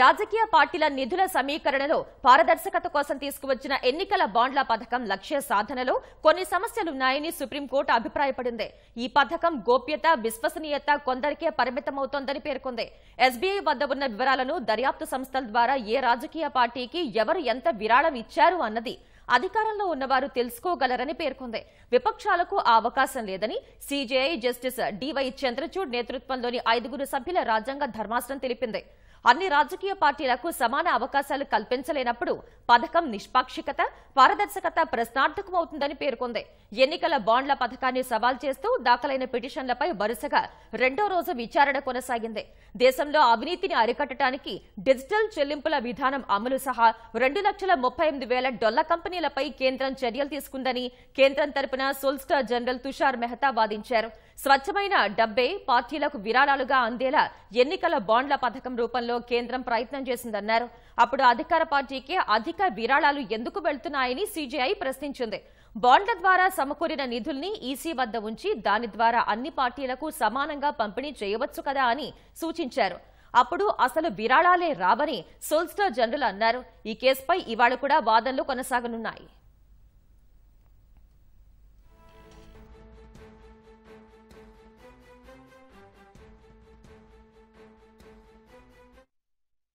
రాజకీయ పార్టీల నిధుల సమీకరణలో పారదర్శకత కోసం తీసుకువచ్చిన ఎన్నికల బాండ్ల పథకం లక్ష్య సాధనలో కొన్ని సమస్యలున్నాయని సుప్రీంకోర్టు అభిప్రాయపడింది ఈ పథకం గోప్యత విశ్వసనీయత కొందరికే పరిమితమవుతోందని పేర్కొంది ఎస్బీఐ వద్ద ఉన్న వివరాలను దర్యాప్తు సంస్థల ద్వారా ఏ రాజకీయ పార్టీకి ఎవరు ఎంత విరాళం ఇచ్చారు అన్నది అధికారంలో ఉన్నవారు తెలుసుకోగలరని పేర్కొంది విపక్షాలకు ఆ అవకాశం లేదని సీజేఐ జస్టిస్ డివై చంద్రచూడ్ నేతృత్వంలోని ఐదుగురు సభ్యుల రాజ్యాంగ ధర్మాసనం తెలిపింది అన్ని రాజకీయ పార్టీలకు సమాన అవకాశాలు కల్పించలేనప్పుడు పథకం నిష్పాక్షికత పారదర్శకత ప్రశ్నార్థకమవుతుందని పేర్కొంది ఎన్నికల బాండ్ల పథకాన్ని సవాల్ చేస్తూ దాఖలైన పిటిషన్లపై వరుసగా రెండో రోజు విచారణ కొనసాగింది దేశంలో అవినీతిని అరికట్టడానికి డిజిటల్ చెల్లింపుల విధానం అమలు సహా రెండు లక్షల ముప్పై ఎనిమిది వేల డొల్ల కంపెనీలపై కేంద్రం చర్యలు తీసుకుందని కేంద్రం తరపున సోల్స్టార్ జనరల్ తుషార్ మెహతా వాదించారు స్వచ్ఛమైన డబ్బే పార్టీలకు విరాళాలుగా అందేలా ఎన్నికల బాండ్ల పథకం రూపంలో విషయంలో కేంద్రం ప్రయత్నం చేసిందన్నారు అప్పుడు అధికార పార్టీకి అధిక విరాళాలు ఎందుకు వెళ్తున్నాయని సీజీఐ ప్రశ్నించింది బాండ్ల ద్వారా సమకూరిన నిధుల్ని ఈసీ వద్ద ఉంచి దాని ద్వారా అన్ని పార్టీలకు సమానంగా పంపిణీ చేయవచ్చు కదా అని సూచించారు అప్పుడు అసలు విరాళాలే రావని సోల్స్టర్ జనరల్ అన్నారు ఈ కేసుపై ఇవాళ కూడా వాదనలు కొనసాగనున్నాయి